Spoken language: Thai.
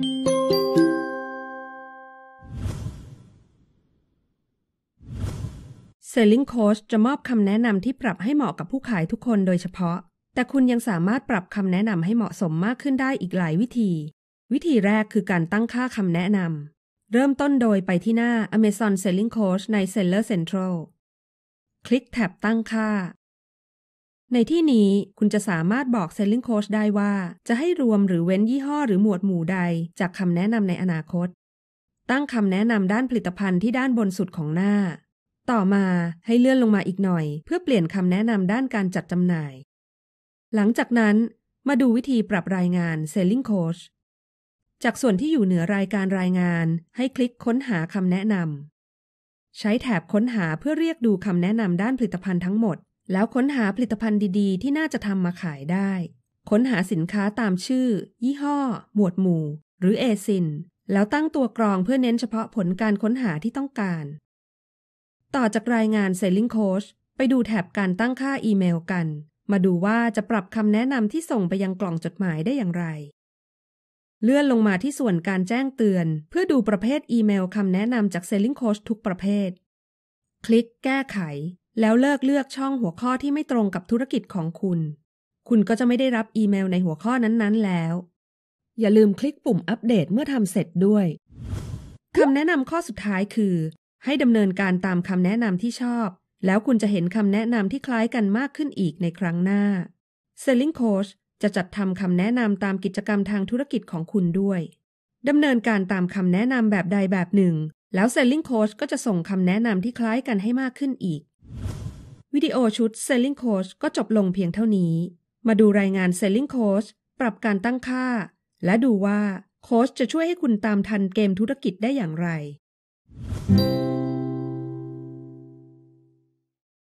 เซลลิงโค้ชจะมอบคำแนะนำที่ปรับให้เหมาะกับผู้ขายทุกคนโดยเฉพาะ แต่คุณยังสามารถปรับคำแนะนำให้เหมาะสมมากขึ้นได้อีกหลายวิธี วิธีแรกคือการตั้งค่าคำแนะนำ เริ่มต้นโดยไปที่หน้า Amazon Selling Coach ใน Seller Central คลิกแท็บตั้งค่าในที่นี้คุณจะสามารถบอก Selling Coach ได้ว่าจะให้รวมหรือเว้นยี่ห้อหรือหมวดหมู่ใด จากคำแนะนำในอนาคต ตั้งคำแนะนำด้านผลิตภัณฑ์ที่ด้านบนสุดของหน้า ต่อมาให้เลื่อนลงมาอีกหน่อย เพื่อเปลี่ยนคำแนะนำด้านการจัดจำหน่าย หลังจากนั้นมาดูวิธีปรับรายงาน Selling Coach จากส่วนที่อยู่เหนือรายการรายงาน ให้คลิกค้นหาคำแนะนำใช้แถบค้นหาเพื่อเรียกดูคำแนะนำด้านผลิตภัณฑ์ทั้งหมดแล้วค้นหาผลิตภัณฑ์ดี ๆ ที่น่าจะทำมาขายได้ ค้นหาสินค้าตามชื่อ ยี่ห้อ หมวดหมู่ หรือเอซิน แล้วตั้งตัวกรองเพื่อเน้นเฉพาะผลการค้นหาที่ต้องการ ต่อจากรายงาน Selling Coach ไปดูแถบการตั้งค่าอีเมลกัน มาดูว่าจะปรับคำแนะนำที่ส่งไปยังกล่องจดหมายได้อย่างไร เลื่อนลงมาที่ส่วนการแจ้งเตือน เพื่อดูประเภทอีเมลคำแนะนำจาก Selling Coach ทุกประเภท คลิกแก้ไขแล้วเลิกเลือกช่องหัวข้อที่ไม่ตรงกับธุรกิจของคุณ คุณก็จะไม่ได้รับอีเมลในหัวข้อนั้นๆแล้ว อย่าลืมคลิกปุ่มอัปเดตเมื่อทำเสร็จด้วย คำแนะนำข้อสุดท้ายคือ ให้ดำเนินการตามคำแนะนำที่ชอบ แล้วคุณจะเห็นคำแนะนำที่คล้ายกันมากขึ้นอีกในครั้งหน้า Selling Coach จะจัดทำคำแนะนำตามกิจกรรมทางธุรกิจของคุณด้วยดำเนินการตามคำแนะนำแบบใดแบบหนึ่งแล้ว Selling Coach ก็จะส่งคำแนะนำที่คล้ายกันให้มากขึ้นอีกวิดีโอชุด Selling Coach ก็จบลงเพียงเท่านี้ มาดูรายงาน Selling Coach ปรับการตั้งค่า และดูว่าโค้ชจะช่วยให้คุณตามทันเกมธุรกิจได้อย่างไร